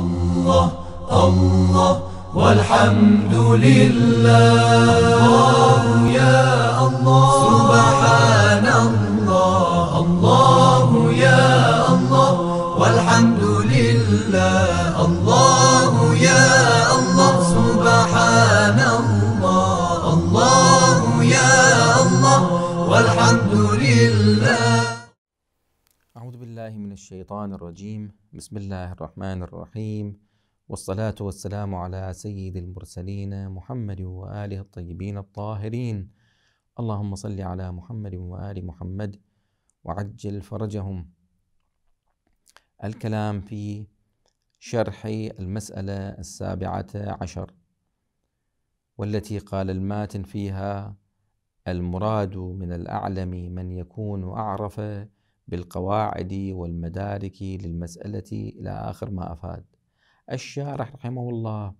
الله الله والحمد لله الله يا الله بالله من الشيطان الرجيم بسم الله الرحمن الرحيم والصلاة والسلام على سيد المرسلين محمد وآله الطيبين الطاهرين اللهم صل على محمد وآل محمد وعجل فرجهم الكلام في شرح المسألة السابعة عشر والتي قال الماتن فيها المراد من الأعلم من يكون أعرف بالقواعد والمدارك للمسألة إلى آخر ما أفاد الشارح رحمه الله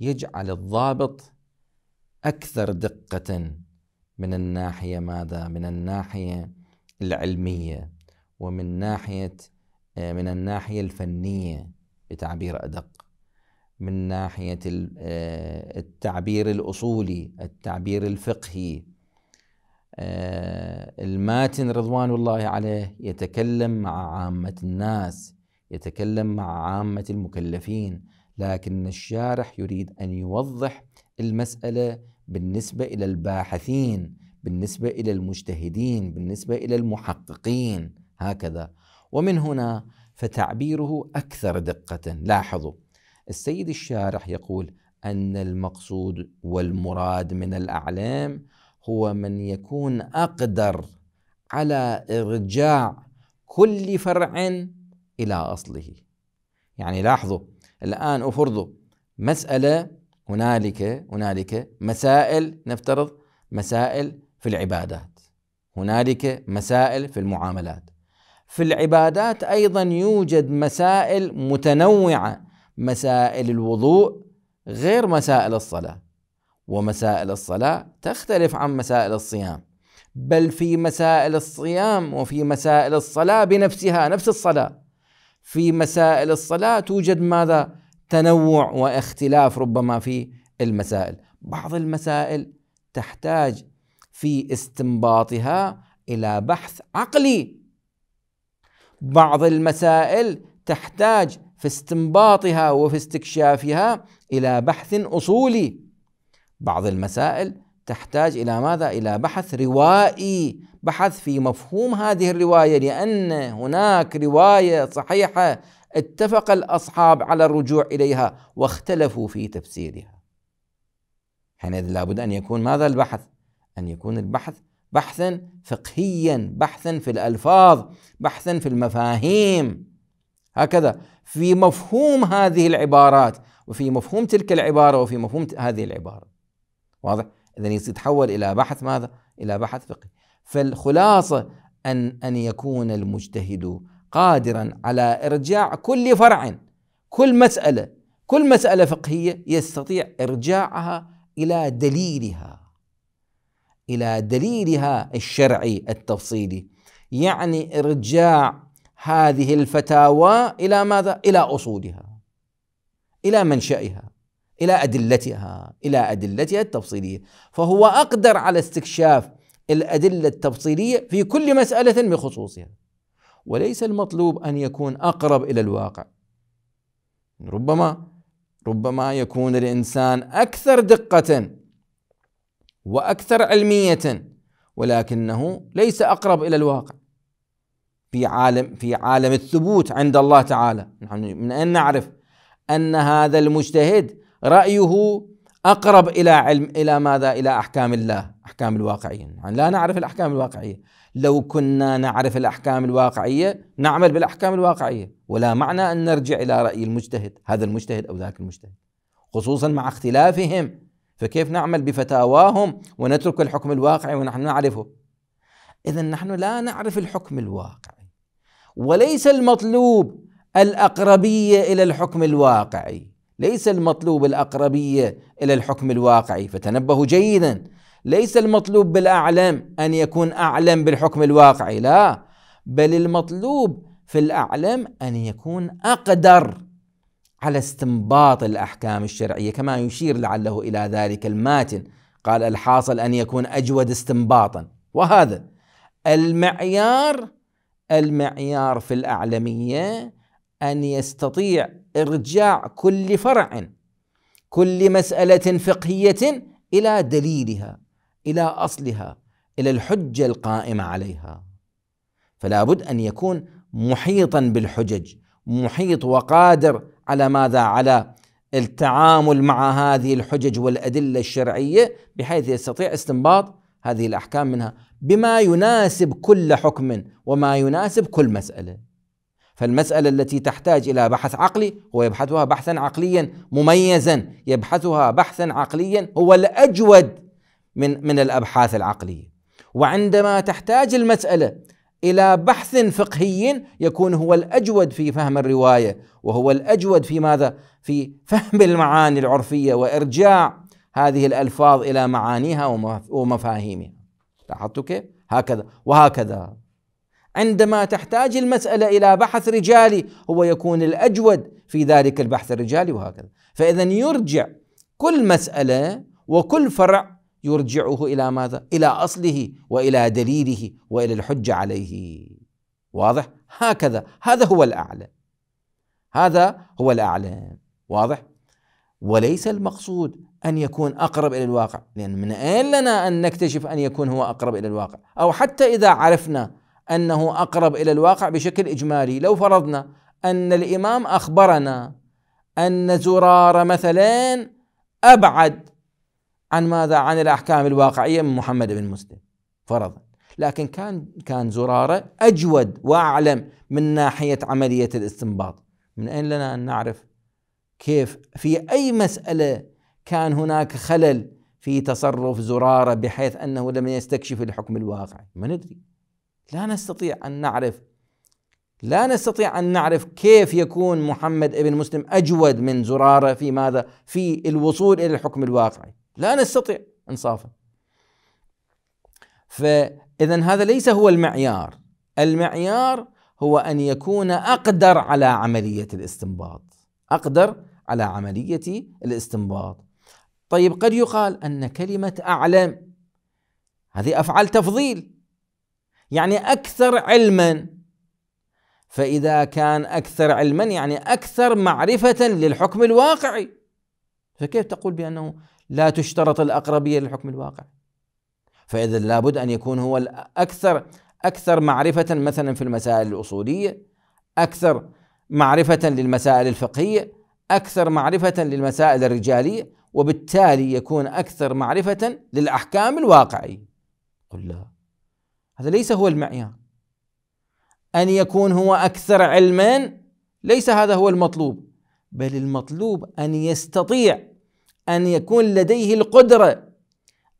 يجعل الضابط أكثر دقة من الناحية ماذا؟ من الناحية العلمية ومن ناحية آه، من الناحية الفنية بتعبير أدق من ناحية آه، التعبير الأصولي التعبير الفقهي آه، الماتن رضوان الله عليه يتكلم مع عامة الناس يتكلم مع عامة المكلفين لكن الشارح يريد أن يوضح المسألة بالنسبة إلى الباحثين بالنسبة إلى المجتهدين بالنسبة إلى المحققين هكذا ومن هنا فتعبيره أكثر دقة لاحظوا السيد الشارح يقول أن المقصود والمراد من الأعلام هو من يكون اقدر على ارجاع كل فرع الى اصله يعني لاحظوا الان افرضوا مساله هنالك هنالك مسائل نفترض مسائل في العبادات هنالك مسائل في المعاملات في العبادات ايضا يوجد مسائل متنوعه مسائل الوضوء غير مسائل الصلاه ومسائل الصلاة تختلف عن مسائل الصيام بل في مسائل الصيام وفي مسائل الصلاة بنفسها نفس الصلاة في مسائل الصلاة توجد ماذا تنوع واختلاف ربما في المسائل بعض المسائل تحتاج في استنباطها إلى بحث عقلي بعض المسائل تحتاج في استنباطها وفي استكشافها إلى بحث أصولي بعض المسائل تحتاج إلى ماذا؟ إلى بحث روائي بحث في مفهوم هذه الرواية لأن هناك رواية صحيحة اتفق الأصحاب على الرجوع إليها واختلفوا في تفسيرها حينئذ لابد أن يكون ماذا البحث؟ أن يكون البحث بحثا فقهيا بحثا في الألفاظ بحثا في المفاهيم هكذا في مفهوم هذه العبارات وفي مفهوم تلك العبارة وفي مفهوم هذه العبارة واضح؟ اذا يتحول الى بحث ماذا؟ الى بحث فقهي. فالخلاصه ان ان يكون المجتهد قادرا على ارجاع كل فرع كل مساله كل مساله فقهيه يستطيع ارجاعها الى دليلها الى دليلها الشرعي التفصيلي يعني ارجاع هذه الفتاوى الى ماذا الى اصولها الى منشئها إلى أدلتها إلى أدلتها التفصيلية فهو أقدر على استكشاف الأدلة التفصيلية في كل مسألة بخصوصها وليس المطلوب أن يكون أقرب إلى الواقع ربما ربما يكون الإنسان أكثر دقة وأكثر علمية ولكنه ليس أقرب إلى الواقع في عالم في عالم الثبوت عند الله تعالى نحن من أن نعرف أن هذا المجتهد رأيه أقرب إلى علم إلى ماذا؟ إلى أحكام الله أحكام الواقعية يعني لا نعرف الأحكام الواقعية لو كنا نعرف الأحكام الواقعية نعمل بالأحكام الواقعية ولا معنى أن نرجع إلى رأي المجتهد هذا المجتهد أو ذاك المجتهد خصوصا مع اختلافهم فكيف نعمل بفتاواهم ونترك الحكم الواقعي ونحن نعرفه إذا نحن لا نعرف الحكم الواقعي وليس المطلوب الأقربية إلى الحكم الواقعي ليس المطلوب الأقربية إلى الحكم الواقعي فتنبهوا جيدا ليس المطلوب بالأعلم أن يكون أعلم بالحكم الواقعي لا بل المطلوب في الأعلم أن يكون أقدر على استنباط الأحكام الشرعية كما يشير لعله إلى ذلك الماتن قال الحاصل أن يكون أجود استنباطا وهذا المعيار المعيار في الأعلمية ان يستطيع ارجاع كل فرع كل مساله فقهيه الى دليلها الى اصلها الى الحجه القائمه عليها فلا بد ان يكون محيطا بالحجج محيط وقادر على ماذا على التعامل مع هذه الحجج والادله الشرعيه بحيث يستطيع استنباط هذه الاحكام منها بما يناسب كل حكم وما يناسب كل مساله فالمسألة التي تحتاج إلى بحث عقلي هو يبحثها بحثا عقليا مميزا يبحثها بحثا عقليا هو الأجود من من الأبحاث العقلية وعندما تحتاج المسألة إلى بحث فقهي يكون هو الأجود في فهم الرواية وهو الأجود في ماذا؟ في فهم المعاني العرفية وإرجاع هذه الألفاظ إلى معانيها ومفاهيمها لاحظتوا كيف؟ هكذا وهكذا عندما تحتاج المسألة إلى بحث رجالي هو يكون الأجود في ذلك البحث الرجالي وهكذا فإذا يرجع كل مسألة وكل فرع يرجعه إلى ماذا؟ إلى أصله وإلى دليله وإلى الحجة عليه واضح؟ هكذا هذا هو الأعلى هذا هو الأعلى واضح؟ وليس المقصود أن يكون أقرب إلى الواقع لأن من أين لنا أن نكتشف أن يكون هو أقرب إلى الواقع أو حتى إذا عرفنا انه اقرب الى الواقع بشكل اجمالي لو فرضنا ان الامام اخبرنا ان زرار مثلا ابعد عن ماذا عن الاحكام الواقعيه من محمد بن مسلم فرضا لكن كان كان زراره اجود واعلم من ناحيه عمليه الاستنباط من اين لنا ان نعرف كيف في اي مساله كان هناك خلل في تصرف زراره بحيث انه لم يستكشف الحكم الواقعي ما ندري لا نستطيع أن نعرف لا نستطيع أن نعرف كيف يكون محمد ابن مسلم أجود من زرارة في ماذا؟ في الوصول إلى الحكم الواقعي لا نستطيع إنصافا فإذا هذا ليس هو المعيار المعيار هو أن يكون أقدر على عملية الاستنباط أقدر على عملية الاستنباط طيب قد يقال أن كلمة أعلم هذه أفعال تفضيل يعني أكثر علما فإذا كان أكثر علما يعني أكثر معرفة للحكم الواقعي فكيف تقول بأنه لا تشترط الأقربية للحكم الواقعي فإذا لابد أن يكون هو الأكثر أكثر معرفة مثلا في المسائل الأصولية أكثر معرفة للمسائل الفقهية أكثر معرفة للمسائل الرجالية وبالتالي يكون أكثر معرفة للأحكام الواقعية قل لا هذا ليس هو المعيار أن يكون هو أكثر علما ليس هذا هو المطلوب بل المطلوب أن يستطيع أن يكون لديه القدرة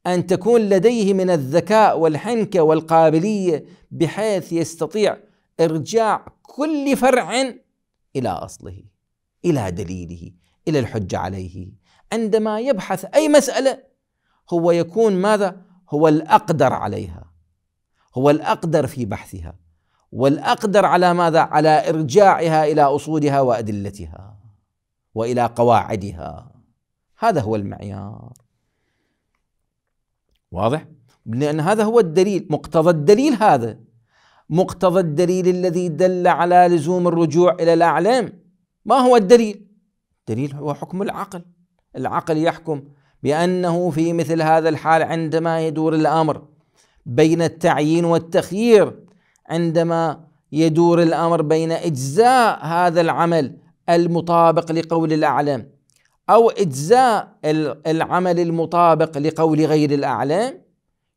أن تكون لديه من الذكاء والحنكة والقابلية بحيث يستطيع إرجاع كل فرع إلى أصله إلى دليله إلى الحجة عليه عندما يبحث أي مسألة هو يكون ماذا؟ هو الأقدر عليها هو الاقدر في بحثها والاقدر على ماذا؟ على ارجاعها الى اصولها وادلتها والى قواعدها هذا هو المعيار واضح؟ لان هذا هو الدليل مقتضى الدليل هذا مقتضى الدليل الذي دل على لزوم الرجوع الى الاعلام ما هو الدليل؟ الدليل هو حكم العقل العقل يحكم بانه في مثل هذا الحال عندما يدور الامر بين التعيين والتخيير عندما يدور الامر بين اجزاء هذا العمل المطابق لقول الاعلم او اجزاء العمل المطابق لقول غير الاعلم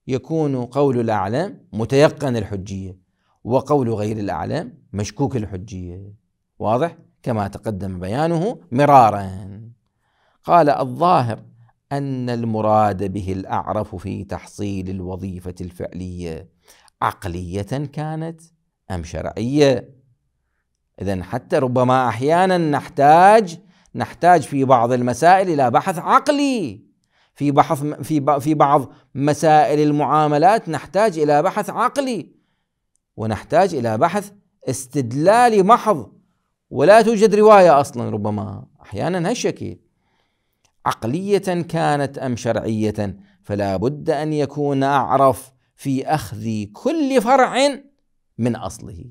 يكون قول الاعلم متيقن الحجيه وقول غير الاعلم مشكوك الحجيه واضح كما تقدم بيانه مرارا قال الظاهر ان المراد به الاعرف في تحصيل الوظيفه الفعليه عقليه كانت ام شرعيه اذا حتى ربما احيانا نحتاج نحتاج في بعض المسائل الى بحث عقلي في بحث في في بعض مسائل المعاملات نحتاج الى بحث عقلي ونحتاج الى بحث استدلالي محض ولا توجد روايه اصلا ربما احيانا هالشكل عقليه كانت ام شرعيه فلا بد ان يكون اعرف في اخذ كل فرع من اصله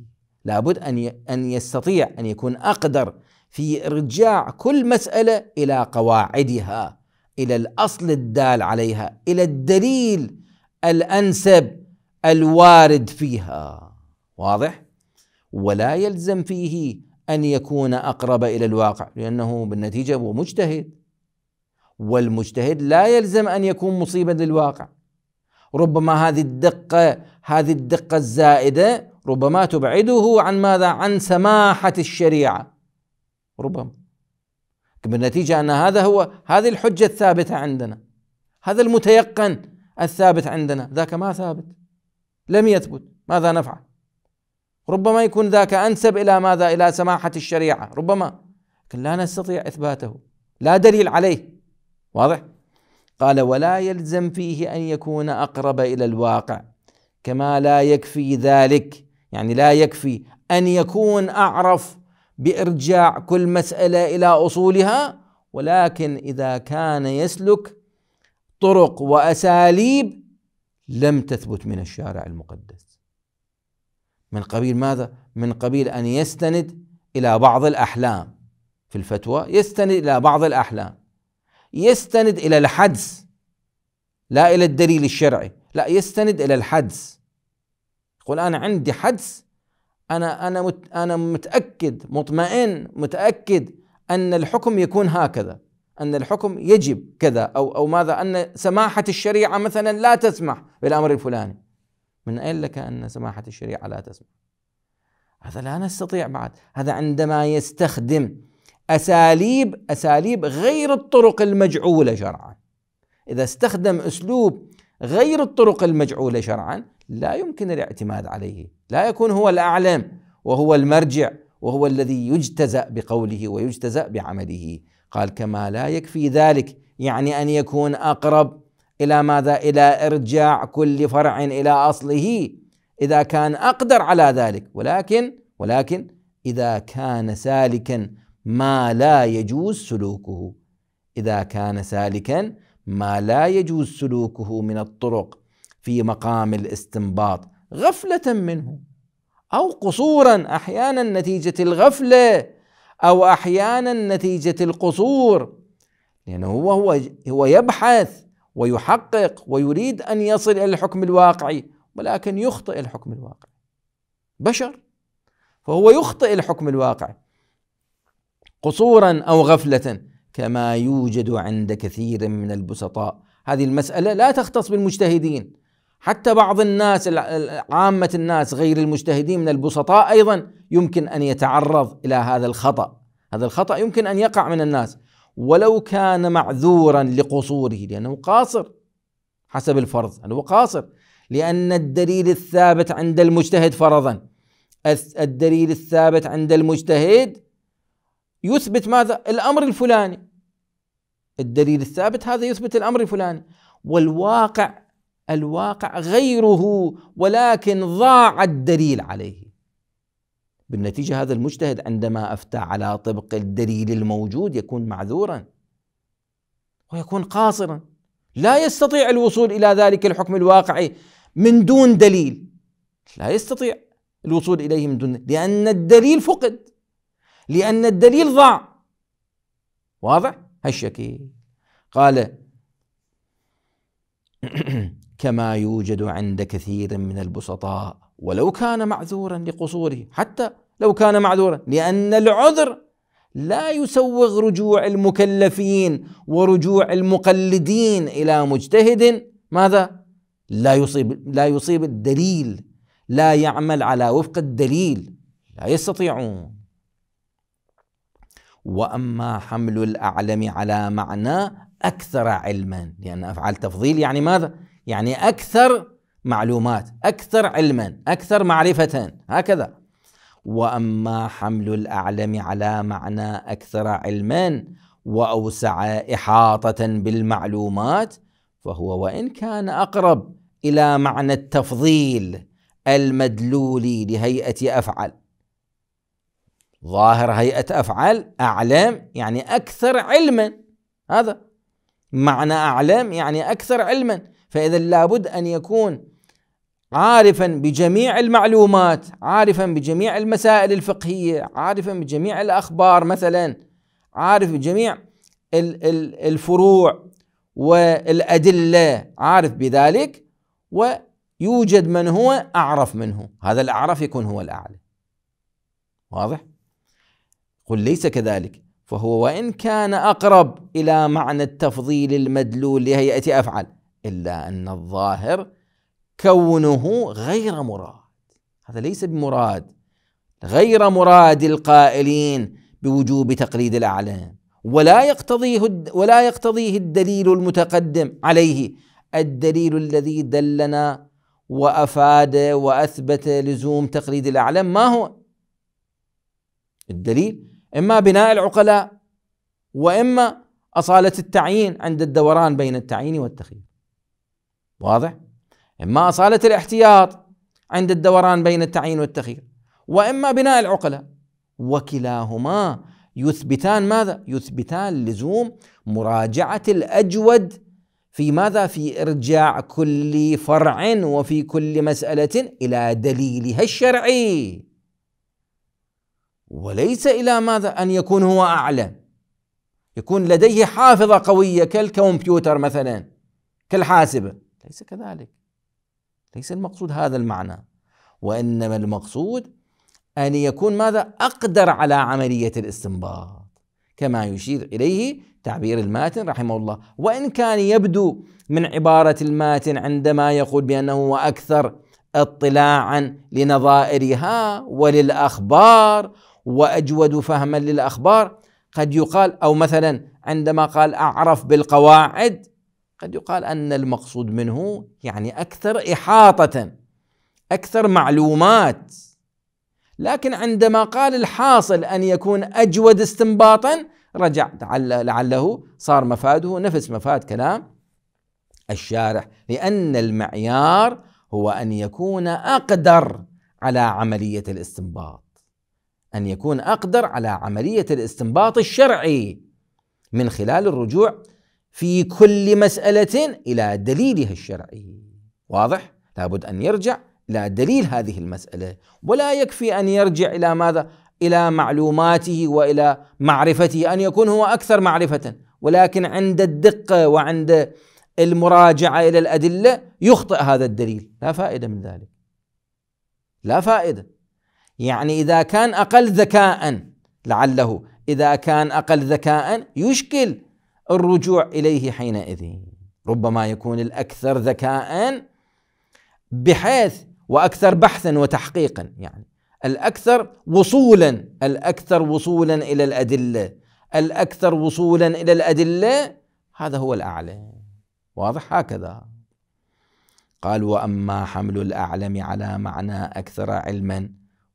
لا بد ان ان يستطيع ان يكون اقدر في ارجاع كل مساله الى قواعدها الى الاصل الدال عليها الى الدليل الانسب الوارد فيها واضح ولا يلزم فيه ان يكون اقرب الى الواقع لانه بالنتيجه هو مجتهد والمجتهد لا يلزم ان يكون مصيبا للواقع ربما هذه الدقه هذه الدقه الزائده ربما تبعده عن ماذا عن سماحه الشريعه ربما بالنتيجه طيب ان هذا هو هذه الحجه الثابته عندنا هذا المتيقن الثابت عندنا ذاك ما ثابت لم يثبت ماذا نفعل ربما يكون ذاك انسب الى ماذا الى سماحه الشريعه ربما لكن لا نستطيع اثباته لا دليل عليه واضح؟ قال ولا يلزم فيه أن يكون أقرب إلى الواقع كما لا يكفي ذلك يعني لا يكفي أن يكون أعرف بإرجاع كل مسألة إلى أصولها ولكن إذا كان يسلك طرق وأساليب لم تثبت من الشارع المقدس من قبيل ماذا؟ من قبيل أن يستند إلى بعض الأحلام في الفتوى يستند إلى بعض الأحلام يستند إلى الحدس لا إلى الدليل الشرعي لا يستند إلى الحدس يقول أنا عندي حدس أنا أنا مت أنا متأكد مطمئن متأكد أن الحكم يكون هكذا أن الحكم يجب كذا أو أو ماذا أن سماحة الشريعة مثلا لا تسمح بالأمر الفلاني من أين لك أن سماحة الشريعة لا تسمح هذا لا نستطيع بعد هذا عندما يستخدم اساليب اساليب غير الطرق المجعوله شرعا اذا استخدم اسلوب غير الطرق المجعوله شرعا لا يمكن الاعتماد عليه لا يكون هو الاعلم وهو المرجع وهو الذي يجتزا بقوله ويجتزا بعمله قال كما لا يكفي ذلك يعني ان يكون اقرب الى ماذا الى ارجاع كل فرع الى اصله اذا كان اقدر على ذلك ولكن ولكن اذا كان سالكا ما لا يجوز سلوكه اذا كان سالكا ما لا يجوز سلوكه من الطرق في مقام الاستنباط غفله منه او قصورا احيانا نتيجه الغفله او احيانا نتيجه القصور لانه هو هو هو يبحث ويحقق ويريد ان يصل الى الحكم الواقعي ولكن يخطئ الحكم الواقعي بشر فهو يخطئ الحكم الواقعي قصورا او غفله كما يوجد عند كثير من البسطاء هذه المساله لا تختص بالمجتهدين حتى بعض الناس عامه الناس غير المجتهدين من البسطاء ايضا يمكن ان يتعرض الى هذا الخطا هذا الخطا يمكن ان يقع من الناس ولو كان معذورا لقصوره لانه قاصر حسب الفرض انه قاصر لان الدليل الثابت عند المجتهد فرضا الدليل الثابت عند المجتهد يثبت ماذا؟ الامر الفلاني الدليل الثابت هذا يثبت الامر الفلاني والواقع الواقع غيره ولكن ضاع الدليل عليه بالنتيجه هذا المجتهد عندما افتى على طبق الدليل الموجود يكون معذورا ويكون قاصرا لا يستطيع الوصول الى ذلك الحكم الواقعي من دون دليل لا يستطيع الوصول اليه من دون لان الدليل فقد لأن الدليل ضاع واضح هالشكل قال كما يوجد عند كثير من البسطاء ولو كان معذورا لقصوره حتى لو كان معذورا لأن العذر لا يسوغ رجوع المكلفين ورجوع المقلدين إلى مجتهد ماذا؟ لا يصيب لا يصيب الدليل لا يعمل على وفق الدليل لا يستطيعون واما حمل الاعلم على معنى اكثر علما لان افعال تفضيل يعني ماذا؟ يعني اكثر معلومات، اكثر علما، اكثر معرفه هكذا. واما حمل الاعلم على معنى اكثر علما واوسع احاطه بالمعلومات فهو وان كان اقرب الى معنى التفضيل المدلول لهيئه افعل ظاهر هيئة أفعال أعلام يعني أكثر علما هذا معنى أعلام يعني أكثر علما فإذا لابد أن يكون عارفا بجميع المعلومات عارفا بجميع المسائل الفقهية عارفا بجميع الأخبار مثلا عارف بجميع الفروع والأدلة عارف بذلك ويوجد من هو أعرف منه هذا الأعرف يكون هو الأعلى واضح؟ قل ليس كذلك فهو وإن كان أقرب إلى معنى التفضيل المدلول لهيئة أفعل إلا أن الظاهر كونه غير مراد هذا ليس بمراد غير مراد القائلين بوجوب تقليد الأعلام ولا يقتضيه ولا يقتضيه الدليل المتقدم عليه الدليل الذي دلنا وافاد واثبت لزوم تقليد الاعلام ما هو؟ الدليل إما بناء العقلاء وإما أصالة التعيين عند الدوران بين التعيين والتخيير واضح؟ إما أصالة الاحتياط عند الدوران بين التعيين والتخيير وإما بناء العقلاء وكلاهما يثبتان ماذا؟ يثبتان لزوم مراجعة الأجود في ماذا؟ في إرجاع كل فرع وفي كل مسألة إلى دليلها الشرعي وليس إلى ماذا أن يكون هو أعلم يكون لديه حافظة قوية كالكمبيوتر مثلا كالحاسبة ليس كذلك ليس المقصود هذا المعنى وإنما المقصود أن يكون ماذا أقدر على عملية الاستنباط كما يشير إليه تعبير الماتن رحمه الله وإن كان يبدو من عبارة الماتن عندما يقول بأنه هو أكثر اطلاعا لنظائرها وللأخبار واجود فهما للاخبار قد يقال او مثلا عندما قال اعرف بالقواعد قد يقال ان المقصود منه يعني اكثر احاطه اكثر معلومات لكن عندما قال الحاصل ان يكون اجود استنباطا رجع لعله صار مفاده نفس مفاد كلام الشارح لان المعيار هو ان يكون اقدر على عمليه الاستنباط ان يكون اقدر على عمليه الاستنباط الشرعي من خلال الرجوع في كل مساله الى دليلها الشرعي واضح لابد ان يرجع الى دليل هذه المساله ولا يكفي ان يرجع الى ماذا الى معلوماته والى معرفته ان يكون هو اكثر معرفه ولكن عند الدقه وعند المراجعه الى الادله يخطئ هذا الدليل لا فائده من ذلك لا فائده يعني إذا كان أقل ذكاء لعله إذا كان أقل ذكاء يشكل الرجوع إليه حينئذ ربما يكون الأكثر ذكاء بحيث وأكثر بحثا وتحقيقا يعني الأكثر وصولا الأكثر وصولا إلى الأدلة الأكثر وصولا إلى الأدلة هذا هو الأعلى واضح هكذا قال وأما حمل الأعلم على معنى أكثر علما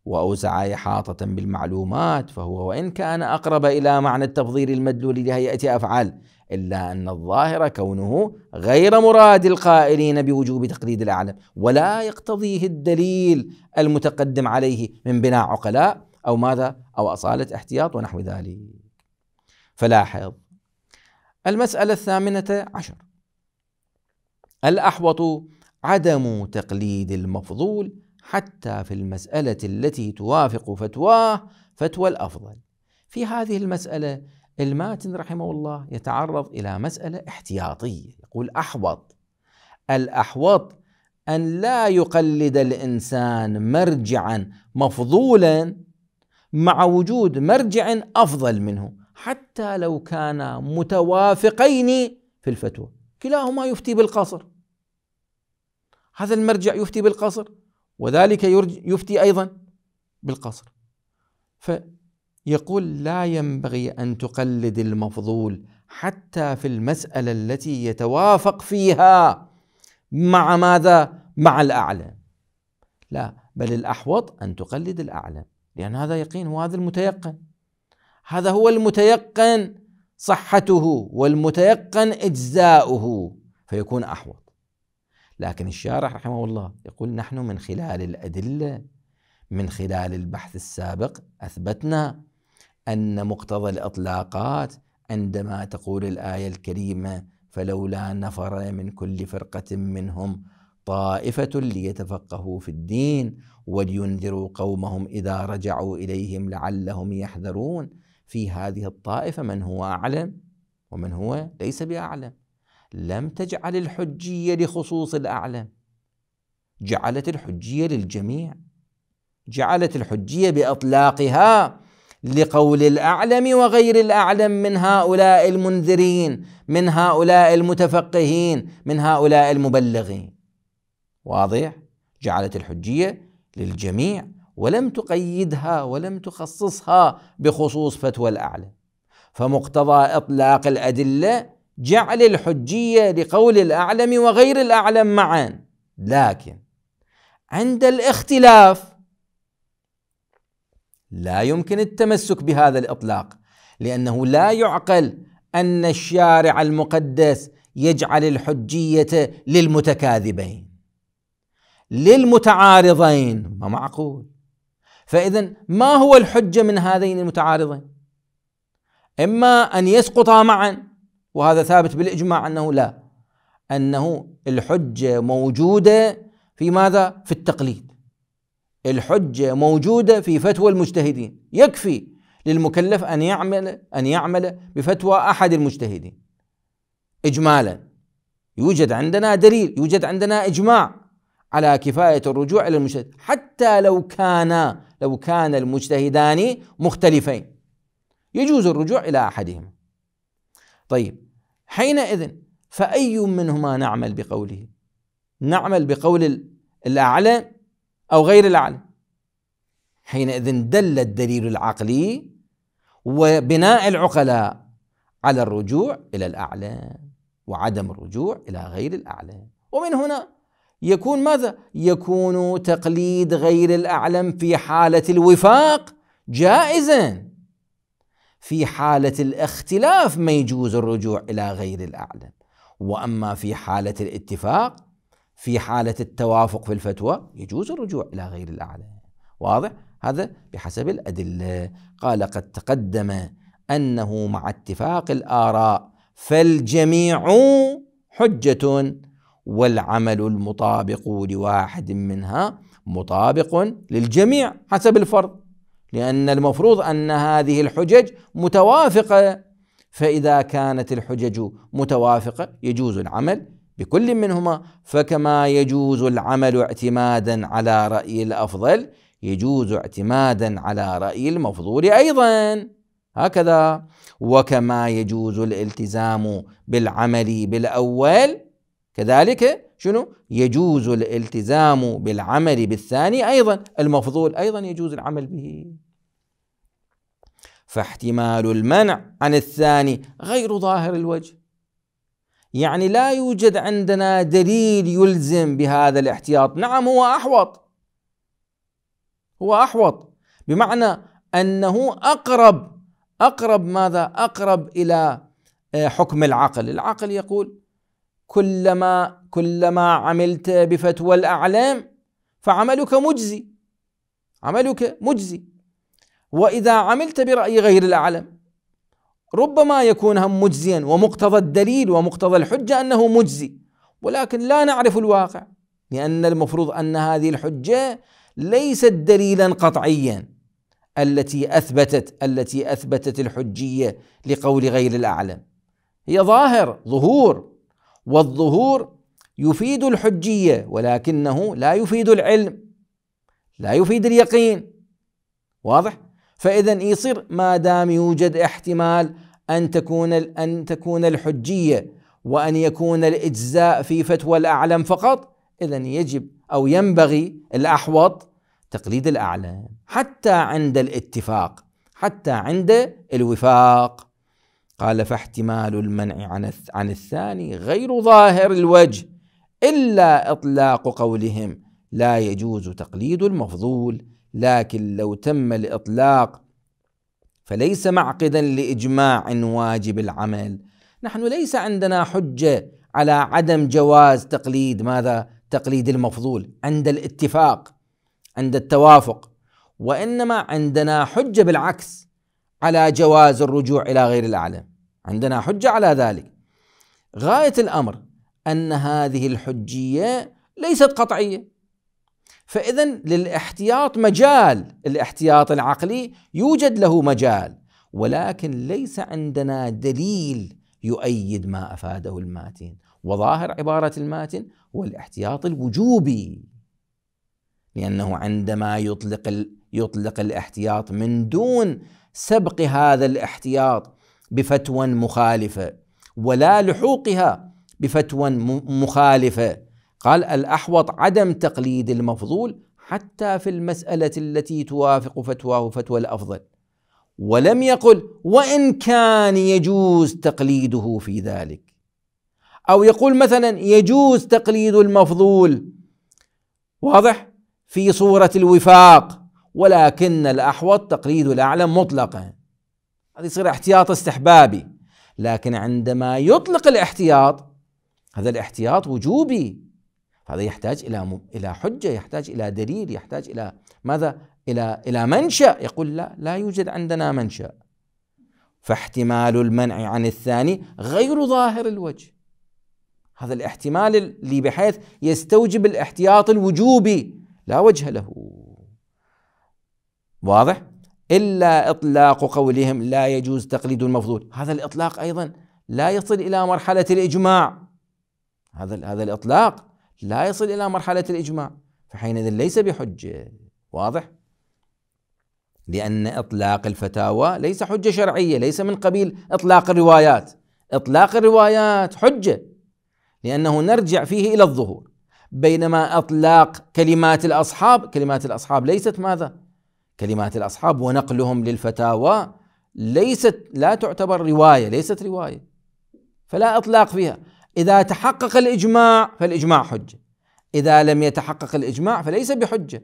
وأوسع حاطة بالمعلومات فهو وإن كان أقرب إلى معنى التفضيل المدلول لهيئة أفعال إلا أن الظاهر كونه غير مراد القائلين بوجوب تقليد الأعلم ولا يقتضيه الدليل المتقدم عليه من بناء عقلاء أو ماذا أو أصالة احتياط ونحو ذلك فلاحظ المسألة الثامنة عشر الأحوط عدم تقليد المفضول حتى في المسألة التي توافق فتواه فتوى الأفضل في هذه المسألة الماتن رحمه الله يتعرض إلى مسألة احتياطية يقول أحوط الأحوط أن لا يقلد الإنسان مرجعا مفضولا مع وجود مرجع أفضل منه حتى لو كانا متوافقين في الفتوى كلاهما يفتي بالقصر هذا المرجع يفتي بالقصر وذلك يفتي أيضا بالقصر فيقول لا ينبغي أن تقلد المفضول حتى في المسألة التي يتوافق فيها مع ماذا؟ مع الأعلى لا بل الأحوط أن تقلد الأعلى لأن هذا يقين هو هذا المتيقن هذا هو المتيقن صحته والمتيقن إجزاؤه فيكون أحوط لكن الشارح رحمه الله يقول نحن من خلال الأدلة من خلال البحث السابق أثبتنا أن مقتضى الإطلاقات عندما تقول الآية الكريمة فلولا نفر من كل فرقة منهم طائفة ليتفقهوا في الدين ولينذروا قومهم إذا رجعوا إليهم لعلهم يحذرون في هذه الطائفة من هو أعلم ومن هو ليس بأعلم لم تجعل الحجية لخصوص الأعلم جعلت الحجية للجميع جعلت الحجية بإطلاقها لقول الأعلم وغير الأعلم من هؤلاء المنذرين من هؤلاء المتفقهين من هؤلاء المبلغين واضح؟ جعلت الحجية للجميع ولم تقيدها ولم تخصصها بخصوص فتوى الأعلم فمقتضى إطلاق الأدلة جعل الحجية لقول الأعلم وغير الأعلم معا لكن عند الاختلاف لا يمكن التمسك بهذا الإطلاق لأنه لا يعقل أن الشارع المقدس يجعل الحجية للمتكاذبين للمتعارضين ما معقول فإذا ما هو الحجة من هذين المتعارضين إما أن يسقطا معا وهذا ثابت بالاجماع انه لا انه الحجه موجوده في ماذا؟ في التقليد. الحجه موجوده في فتوى المجتهدين، يكفي للمكلف ان يعمل ان يعمل بفتوى احد المجتهدين. اجمالا يوجد عندنا دليل، يوجد عندنا اجماع على كفايه الرجوع الى المجتهد، حتى لو كان لو كان المجتهدان مختلفين. يجوز الرجوع الى احدهما. طيب حينئذ فأي منهما نعمل بقوله نعمل بقول الأعلى أو غير الأعلى حينئذ دل الدليل العقلي وبناء العقلاء على الرجوع إلى الأعلى وعدم الرجوع إلى غير الأعلى ومن هنا يكون ماذا؟ يكون تقليد غير الأعلم في حالة الوفاق جائزا في حالة الاختلاف ما يجوز الرجوع إلى غير الأعلم وأما في حالة الاتفاق في حالة التوافق في الفتوى يجوز الرجوع إلى غير الأعلم واضح؟ هذا بحسب الأدلة قال قد تقدم أنه مع اتفاق الآراء فالجميع حجة والعمل المطابق لواحد منها مطابق للجميع حسب الفرض لأن المفروض أن هذه الحجج متوافقة فإذا كانت الحجج متوافقة يجوز العمل بكل منهما فكما يجوز العمل اعتمادا على رأي الأفضل يجوز اعتمادا على رأي المفضول أيضا هكذا وكما يجوز الالتزام بالعمل بالأول كذلك شنو يجوز الالتزام بالعمل بالثاني أيضا المفضول أيضا يجوز العمل به فاحتمال المنع عن الثاني غير ظاهر الوجه يعني لا يوجد عندنا دليل يلزم بهذا الاحتياط نعم هو احوط هو احوط بمعنى انه اقرب اقرب ماذا اقرب الى آه، حكم العقل العقل يقول كلما كلما عملت بفتوى الاعلام فعملك مجزي عملك مجزي وإذا عملت برأي غير الأعلم ربما يكون هم مجزيا ومقتضى الدليل ومقتضى الحجة أنه مجزي ولكن لا نعرف الواقع لأن المفروض أن هذه الحجة ليست دليلا قطعيا التي أثبتت التي أثبتت الحجية لقول غير الأعلم هي ظاهر ظهور والظهور يفيد الحجية ولكنه لا يفيد العلم لا يفيد اليقين واضح فإذا يصير ما دام يوجد احتمال أن تكون أن تكون الحجية وأن يكون الإجزاء في فتوى الأعلم فقط إذا يجب أو ينبغي الأحوط تقليد الأعلم حتى عند الاتفاق حتى عند الوفاق قال فاحتمال المنع عن عن الثاني غير ظاهر الوجه إلا إطلاق قولهم لا يجوز تقليد المفضول لكن لو تم الإطلاق فليس معقدا لإجماع واجب العمل نحن ليس عندنا حجة على عدم جواز تقليد ماذا؟ تقليد المفضول عند الاتفاق عند التوافق وإنما عندنا حجة بالعكس على جواز الرجوع إلى غير الأعلى عندنا حجة على ذلك غاية الأمر أن هذه الحجية ليست قطعية فإذا للاحتياط مجال الاحتياط العقلي يوجد له مجال ولكن ليس عندنا دليل يؤيد ما أفاده الماتن وظاهر عبارة الماتن هو الاحتياط الوجوبي لأنه عندما يطلق يطلق الاحتياط من دون سبق هذا الاحتياط بفتوى مخالفة ولا لحوقها بفتوى مخالفة قال الأحوط عدم تقليد المفضول حتى في المسألة التي توافق فتواه فتوى الأفضل ولم يقل وإن كان يجوز تقليده في ذلك أو يقول مثلا يجوز تقليد المفضول واضح في صورة الوفاق ولكن الأحوط تقليد الأعلم مطلقا هذا يصير احتياط استحبابي لكن عندما يطلق الاحتياط هذا الاحتياط وجوبي هذا يحتاج إلى إلى حجة يحتاج إلى دليل يحتاج إلى ماذا إلى إلى منشأ يقول لا لا يوجد عندنا منشأ فاحتمال المنع عن الثاني غير ظاهر الوجه هذا الاحتمال اللي بحيث يستوجب الاحتياط الوجوبي لا وجه له واضح إلا إطلاق قولهم لا يجوز تقليد المفضول هذا الإطلاق أيضا لا يصل إلى مرحلة الإجماع هذا هذا الإطلاق لا يصل إلى مرحلة الإجماع فحينئذ ليس بحجة واضح؟ لأن إطلاق الفتاوى ليس حجة شرعية ليس من قبيل إطلاق الروايات إطلاق الروايات حجة لأنه نرجع فيه إلى الظهور بينما إطلاق كلمات الأصحاب كلمات الأصحاب ليست ماذا؟ كلمات الأصحاب ونقلهم للفتاوى ليست لا تعتبر رواية ليست رواية فلا إطلاق فيها إذا تحقق الإجماع فالإجماع حجة إذا لم يتحقق الإجماع فليس بحجة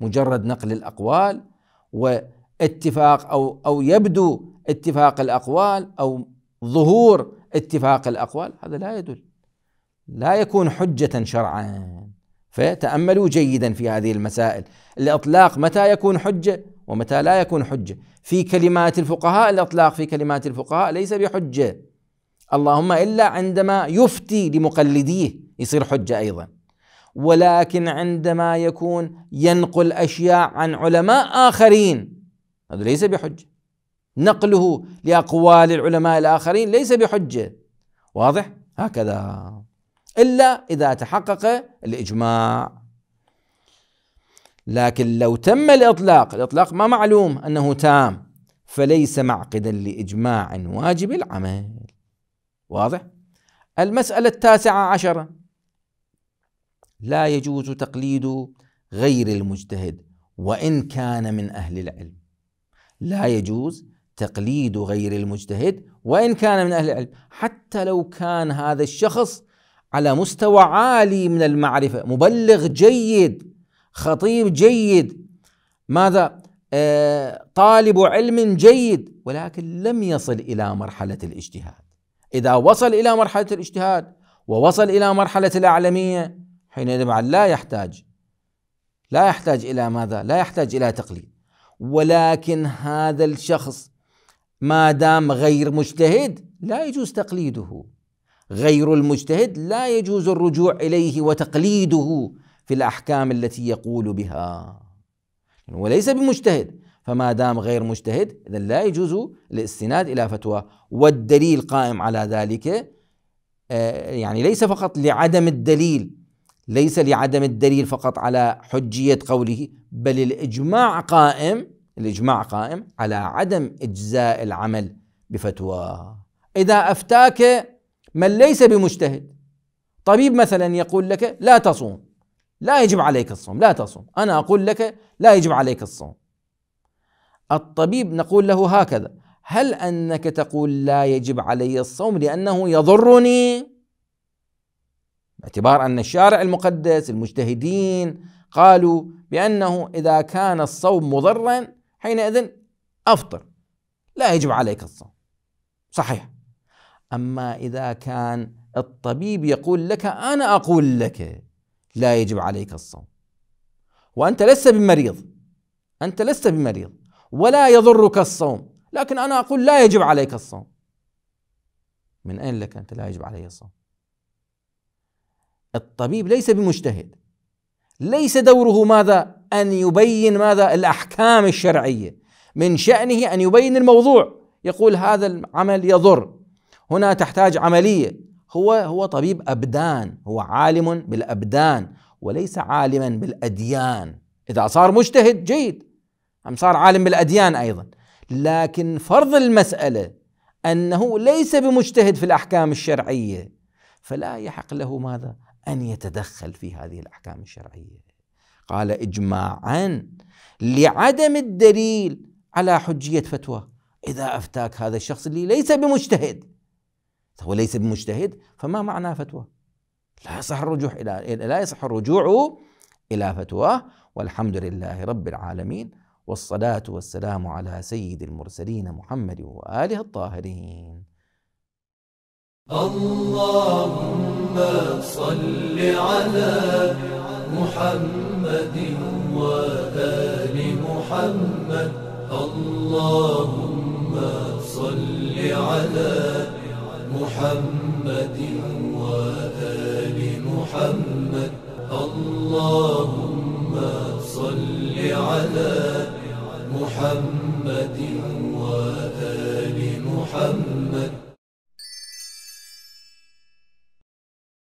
مجرد نقل الأقوال واتفاق أو أو يبدو اتفاق الأقوال أو ظهور اتفاق الأقوال هذا لا يدل لا يكون حجة شرعا فتأملوا جيدا في هذه المسائل الإطلاق متى يكون حجة ومتى لا يكون حجة في كلمات الفقهاء الإطلاق في كلمات الفقهاء ليس بحجة اللهم الا عندما يفتي لمقلديه يصير حجه ايضا ولكن عندما يكون ينقل اشياء عن علماء اخرين هذا ليس بحجه نقله لاقوال العلماء الاخرين ليس بحجه واضح هكذا الا اذا تحقق الاجماع لكن لو تم الاطلاق الاطلاق ما معلوم انه تام فليس معقدا لاجماع واجب العمل واضح؟ المسألة التاسعة عشرة لا يجوز تقليد غير المجتهد وإن كان من أهل العلم لا يجوز تقليد غير المجتهد وإن كان من أهل العلم حتى لو كان هذا الشخص على مستوى عالي من المعرفة مبلغ جيد خطيب جيد ماذا آه، طالب علم جيد ولكن لم يصل إلى مرحلة الاجتهاد إذا وصل إلى مرحلة الاجتهاد ووصل إلى مرحلة الأعلمية حينئذ لا يحتاج لا يحتاج إلى ماذا؟ لا يحتاج إلى تقليد ولكن هذا الشخص ما دام غير مجتهد لا يجوز تقليده غير المجتهد لا يجوز الرجوع إليه وتقليده في الأحكام التي يقول بها يعني وليس بمجتهد فما دام غير مجتهد إذا لا يجوز الاستناد إلى فتوى والدليل قائم على ذلك آه، يعني ليس فقط لعدم الدليل ليس لعدم الدليل فقط على حجية قوله بل الإجماع قائم الإجماع قائم على عدم إجزاء العمل بفتوى إذا أفتاك من ليس بمجتهد طبيب مثلا يقول لك لا تصوم لا يجب عليك الصوم لا تصوم أنا أقول لك لا يجب عليك الصوم الطبيب نقول له هكذا هل انك تقول لا يجب علي الصوم لانه يضرني باعتبار ان الشارع المقدس المجتهدين قالوا بانه اذا كان الصوم مضرا حينئذ افطر لا يجب عليك الصوم صحيح اما اذا كان الطبيب يقول لك انا اقول لك لا يجب عليك الصوم وانت لست بمريض انت لست بمريض ولا يضرك الصوم لكن أنا أقول لا يجب عليك الصوم من أين لك أنت لا يجب علي الصوم الطبيب ليس بمجتهد ليس دوره ماذا أن يبين ماذا الأحكام الشرعية من شأنه أن يبين الموضوع يقول هذا العمل يضر هنا تحتاج عملية هو هو طبيب أبدان هو عالم بالأبدان وليس عالما بالأديان إذا صار مجتهد جيد عم صار عالم بالأديان أيضا لكن فرض المسألة أنه ليس بمجتهد في الأحكام الشرعية فلا يحق له ماذا أن يتدخل في هذه الأحكام الشرعية قال إجماعا لعدم الدليل على حجية فتوى إذا أفتاك هذا الشخص اللي ليس بمجتهد هو ليس بمجتهد فما معنى فتوى لا يصح الرجوع إلى لا يصح الرجوع إلى فتواه والحمد لله رب العالمين والصلاة والسلام على سيد المرسلين محمد وآله الطاهرين اللهم صل على محمد وآل محمد اللهم صل على محمد وآل محمد اللهم صل على محمد وآل محمد